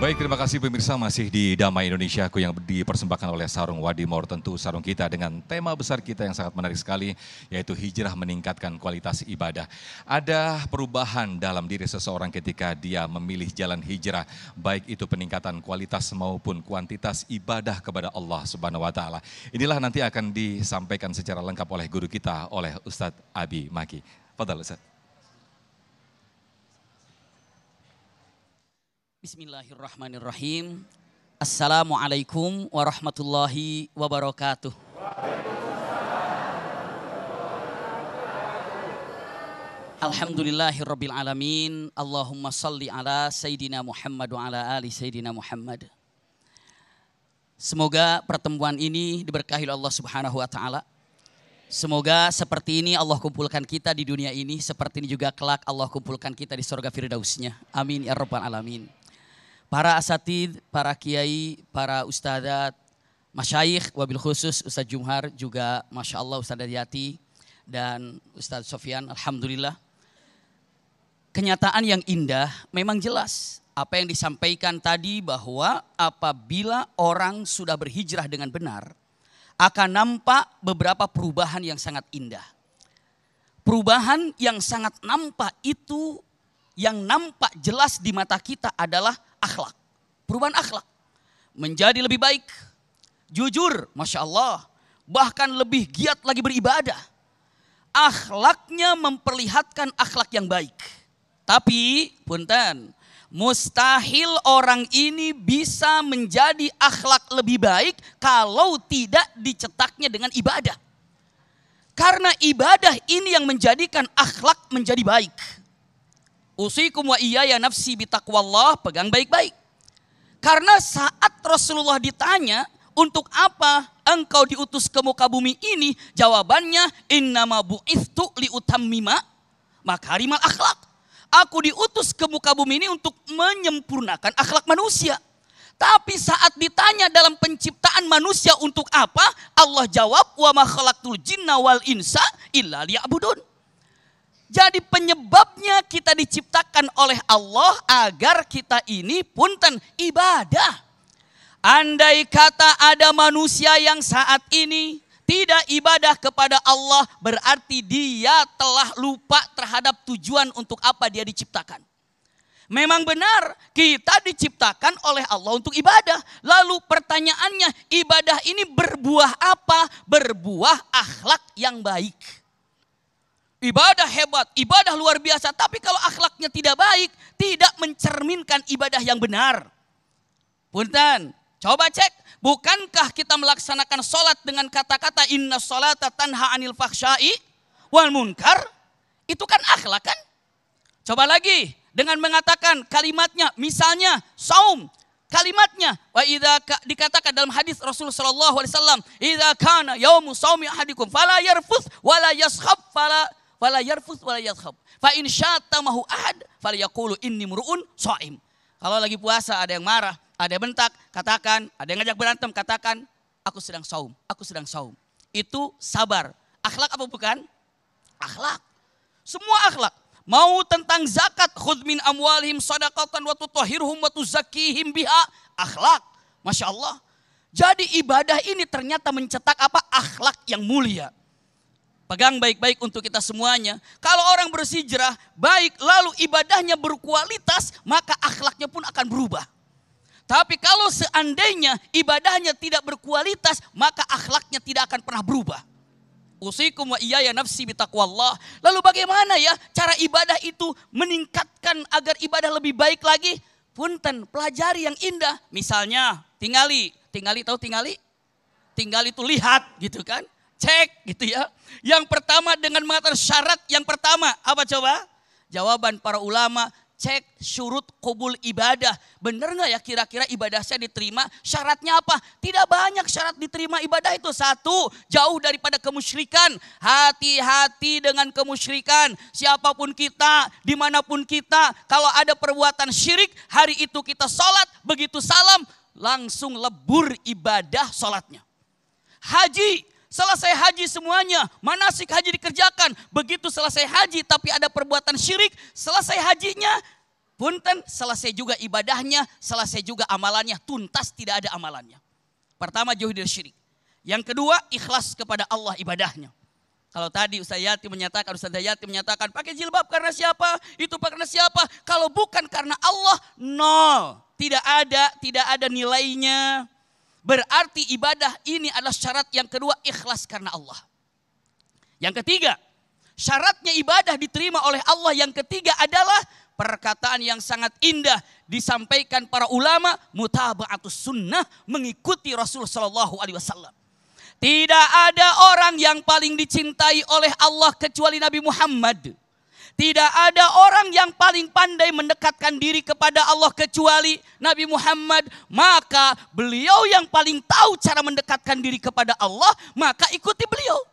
Baik, terima kasih pemirsa masih di Damai Indonesia aku yang dipersembahkan oleh Sarung Wadimor. Tentu sarung kita dengan tema besar kita yang sangat menarik sekali yaitu hijrah meningkatkan kualitas ibadah. Ada perubahan dalam diri seseorang ketika dia memilih jalan hijrah, baik itu peningkatan kualitas maupun kuantitas ibadah kepada Allah Subhanahu wa taala. Inilah nanti akan disampaikan secara lengkap oleh guru kita oleh Ustadz Abi Maki. Fadal Ustaz. Bismillahirrahmanirrahim. Assalamualaikum warahmatullahi wabarakatuh. Alhamdulillahirabbil alamin. Allahumma shalli ala sayidina Muhammad wa ala ali sayidina Muhammad. Semoga pertemuan ini diberkahi oleh Allah Subhanahu wa taala. Semoga seperti ini Allah kumpulkan kita di dunia ini, seperti ini juga kelak Allah kumpulkan kita di surga Firdausnya. Amin ya rabbal alamin para asatid, para kiai, para ustadat, masyayikh, wabil khusus Ustadz Jumhar juga Masya Allah Ustadz Adiyati dan Ustadz Sofian, Alhamdulillah. Kenyataan yang indah memang jelas. Apa yang disampaikan tadi bahwa apabila orang sudah berhijrah dengan benar, akan nampak beberapa perubahan yang sangat indah. Perubahan yang sangat nampak itu yang nampak jelas di mata kita adalah akhlak. Perubahan akhlak. Menjadi lebih baik. Jujur, Masya Allah. Bahkan lebih giat lagi beribadah. Akhlaknya memperlihatkan akhlak yang baik. Tapi, punten, mustahil orang ini bisa menjadi akhlak lebih baik kalau tidak dicetaknya dengan ibadah. Karena ibadah ini yang menjadikan akhlak menjadi baik Usikum wa iya ya nafsi bitakwallah pegang baik-baik. Karena saat Rasulullah ditanya, untuk apa engkau diutus ke muka bumi ini? Jawabannya, innama bu'iftu liutammima makarimal akhlak. Aku diutus ke muka bumi ini untuk menyempurnakan akhlak manusia. Tapi saat ditanya dalam penciptaan manusia untuk apa? Allah jawab, wa ma khalaqtul jinna wal insa illa liya'budun. Jadi penyebabnya kita diciptakan oleh Allah agar kita ini punten ibadah. Andai kata ada manusia yang saat ini tidak ibadah kepada Allah berarti dia telah lupa terhadap tujuan untuk apa dia diciptakan. Memang benar kita diciptakan oleh Allah untuk ibadah. Lalu pertanyaannya ibadah ini berbuah apa? Berbuah akhlak yang baik ibadah hebat, ibadah luar biasa, tapi kalau akhlaknya tidak baik, tidak mencerminkan ibadah yang benar. Punten, coba cek, bukankah kita melaksanakan sholat dengan kata-kata inna sholata tanha anil fahsyai wal munkar? Itu kan akhlak kan? Coba lagi, dengan mengatakan kalimatnya, misalnya saum, kalimatnya wa idza dikatakan dalam hadis Rasul sallallahu alaihi wasallam idza kana yaumu saumi ahadikum fala yarfus wala yaskhab fala fala yarfus wala yadhab. Fa in mahu ahad falyaqulu inni mur'un shaim. Kalau lagi puasa ada yang marah, ada yang bentak, katakan, ada yang ngajak berantem, katakan aku sedang saum, aku sedang saum. Itu sabar. Akhlak apa bukan? Akhlak. Semua akhlak. Mau tentang zakat, khudh min amwalihim shadaqatan wa tutahhirhum wa tuzakkihim biha. Akhlak. Masya Allah. Jadi ibadah ini ternyata mencetak apa? Akhlak yang mulia. Pegang baik-baik untuk kita semuanya. Kalau orang bersijrah, baik lalu ibadahnya berkualitas, maka akhlaknya pun akan berubah. Tapi kalau seandainya ibadahnya tidak berkualitas, maka akhlaknya tidak akan pernah berubah. Usikum wa ya nafsi bitaqwallah. Lalu bagaimana ya cara ibadah itu meningkatkan agar ibadah lebih baik lagi? Punten, pelajari yang indah. Misalnya, tingali. Tingali tahu tingali? Tinggal itu lihat gitu kan cek gitu ya. Yang pertama dengan mengatakan syarat yang pertama apa coba? Jawaban para ulama cek surut kubul ibadah. Benar nggak ya kira-kira ibadah saya diterima? Syaratnya apa? Tidak banyak syarat diterima ibadah itu. Satu, jauh daripada kemusyrikan. Hati-hati dengan kemusyrikan. Siapapun kita, dimanapun kita. Kalau ada perbuatan syirik, hari itu kita sholat. Begitu salam, langsung lebur ibadah sholatnya. Haji, selesai haji semuanya, manasik haji dikerjakan. Begitu selesai haji tapi ada perbuatan syirik, selesai hajinya, punten selesai juga ibadahnya, selesai juga amalannya, tuntas tidak ada amalannya. Pertama jauh dari syirik. Yang kedua ikhlas kepada Allah ibadahnya. Kalau tadi Ustaz Yati menyatakan, Ustaz Yati menyatakan pakai jilbab karena siapa? Itu karena siapa? Kalau bukan karena Allah, nol. Tidak ada, tidak ada nilainya. Berarti ibadah ini adalah syarat yang kedua ikhlas karena Allah. Yang ketiga, syaratnya ibadah diterima oleh Allah yang ketiga adalah perkataan yang sangat indah disampaikan para ulama mutabaatus sunnah mengikuti Rasulullah SAW. Tidak ada orang yang paling dicintai oleh Allah kecuali Nabi Muhammad. Tidak ada orang yang paling pandai mendekatkan diri kepada Allah kecuali Nabi Muhammad. Maka beliau yang paling tahu cara mendekatkan diri kepada Allah, maka ikuti beliau.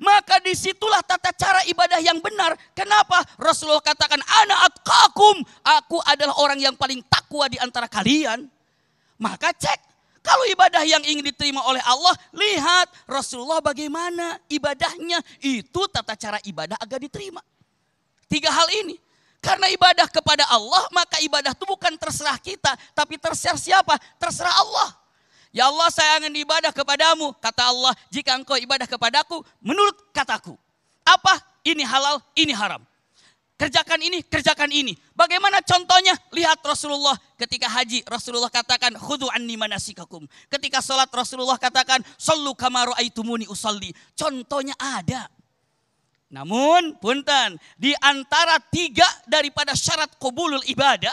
Maka disitulah tata cara ibadah yang benar. Kenapa? Rasulullah katakan, Ana atkakum. Aku adalah orang yang paling takwa di antara kalian. Maka cek. Kalau ibadah yang ingin diterima oleh Allah, lihat Rasulullah bagaimana ibadahnya. Itu tata cara ibadah agar diterima. Tiga hal ini. Karena ibadah kepada Allah, maka ibadah itu bukan terserah kita, tapi terserah siapa? Terserah Allah. Ya Allah, saya ingin ibadah kepadamu. Kata Allah, jika engkau ibadah kepadaku, menurut kataku. Apa? Ini halal, ini haram. Kerjakan ini, kerjakan ini. Bagaimana contohnya? Lihat Rasulullah ketika haji. Rasulullah katakan, khudu anni manasikakum. Ketika sholat Rasulullah katakan, sallu kamaru aitumuni usalli. Contohnya ada. Namun, punten, di antara tiga daripada syarat kobulul ibadah,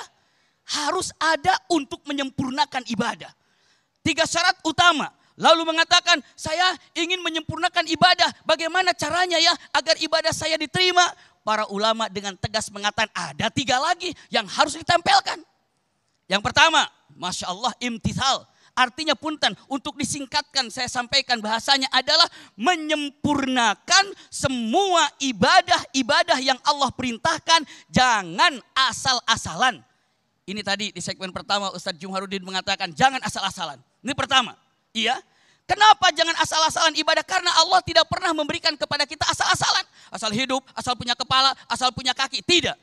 harus ada untuk menyempurnakan ibadah. Tiga syarat utama. Lalu mengatakan, saya ingin menyempurnakan ibadah. Bagaimana caranya ya agar ibadah saya diterima? Para ulama dengan tegas mengatakan ada tiga lagi yang harus ditempelkan. Yang pertama, Masya Allah imtithal Artinya punten, untuk disingkatkan saya sampaikan bahasanya adalah menyempurnakan semua ibadah-ibadah yang Allah perintahkan. Jangan asal-asalan. Ini tadi di segmen pertama Ustadz Jumharudin mengatakan jangan asal-asalan. Ini pertama. Iya. Kenapa jangan asal-asalan ibadah? Karena Allah tidak pernah memberikan kepada kita asal-asalan. Asal hidup, asal punya kepala, asal punya kaki. Tidak.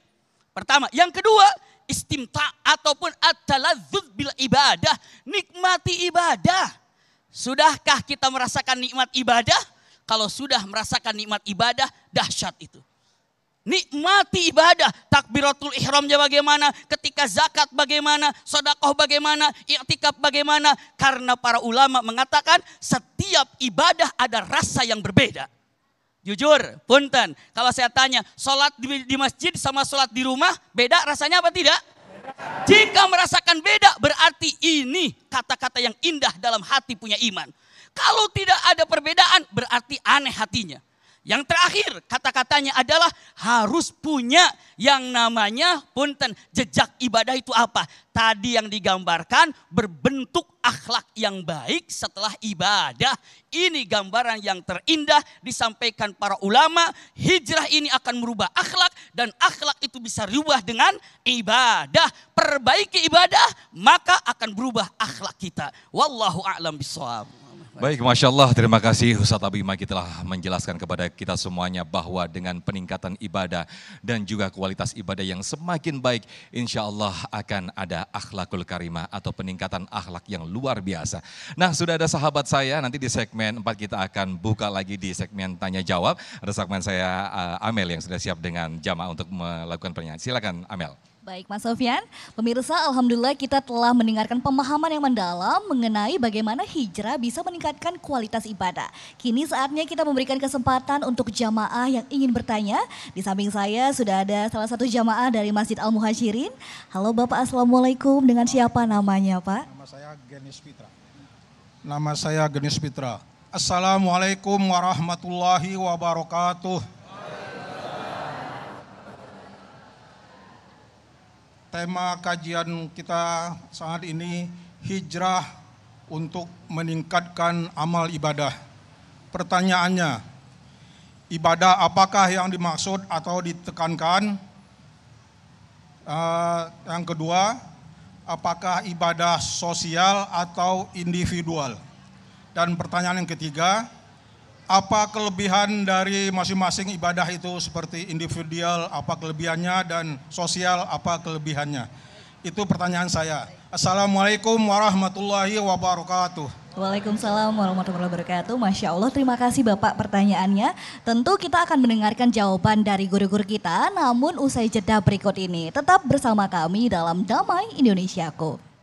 Pertama. Yang kedua, istimta ataupun at-taladzud bil ibadah, nikmati ibadah. Sudahkah kita merasakan nikmat ibadah? Kalau sudah merasakan nikmat ibadah, dahsyat itu. Nikmati ibadah, takbiratul ihramnya bagaimana, ketika zakat bagaimana, sodakoh bagaimana, iktikaf bagaimana. Karena para ulama mengatakan setiap ibadah ada rasa yang berbeda. Jujur, punten. Kalau saya tanya, sholat di, di masjid sama sholat di rumah beda rasanya apa tidak? Beda. Jika merasakan beda, berarti ini kata-kata yang indah dalam hati punya iman. Kalau tidak ada perbedaan, berarti aneh hatinya. Yang terakhir kata-katanya adalah harus punya yang namanya punten jejak ibadah itu apa? Tadi yang digambarkan berbentuk akhlak yang baik setelah ibadah. Ini gambaran yang terindah disampaikan para ulama. Hijrah ini akan merubah akhlak dan akhlak itu bisa rubah dengan ibadah. Perbaiki ibadah maka akan berubah akhlak kita. Wallahu a'lam bishawab. Baik, Masya Allah, terima kasih Ustaz kita telah menjelaskan kepada kita semuanya bahwa dengan peningkatan ibadah dan juga kualitas ibadah yang semakin baik, insya Allah akan ada akhlakul karimah atau peningkatan akhlak yang luar biasa. Nah, sudah ada sahabat saya, nanti di segmen 4 kita akan buka lagi di segmen tanya jawab. Ada segmen saya eh, Amel yang sudah siap dengan jamaah untuk melakukan pertanyaan. Silakan Amel. Baik Mas Sofian, pemirsa Alhamdulillah kita telah mendengarkan pemahaman yang mendalam mengenai bagaimana hijrah bisa meningkatkan kualitas ibadah. Kini saatnya kita memberikan kesempatan untuk jamaah yang ingin bertanya. Di samping saya sudah ada salah satu jamaah dari Masjid Al-Muhajirin. Halo Bapak Assalamualaikum, dengan siapa namanya Pak? Nama saya Genis Fitra. Nama saya Genis Fitra. Assalamualaikum warahmatullahi wabarakatuh. tema kajian kita saat ini hijrah untuk meningkatkan amal ibadah. Pertanyaannya, ibadah apakah yang dimaksud atau ditekankan? Uh, yang kedua, apakah ibadah sosial atau individual? Dan pertanyaan yang ketiga, apa kelebihan dari masing-masing ibadah itu seperti individual, apa kelebihannya, dan sosial, apa kelebihannya. Itu pertanyaan saya. Assalamualaikum warahmatullahi wabarakatuh. Waalaikumsalam warahmatullahi wabarakatuh. Masya Allah, terima kasih Bapak pertanyaannya. Tentu kita akan mendengarkan jawaban dari guru-guru kita, namun usai jeda berikut ini. Tetap bersama kami dalam Damai Indonesiaku.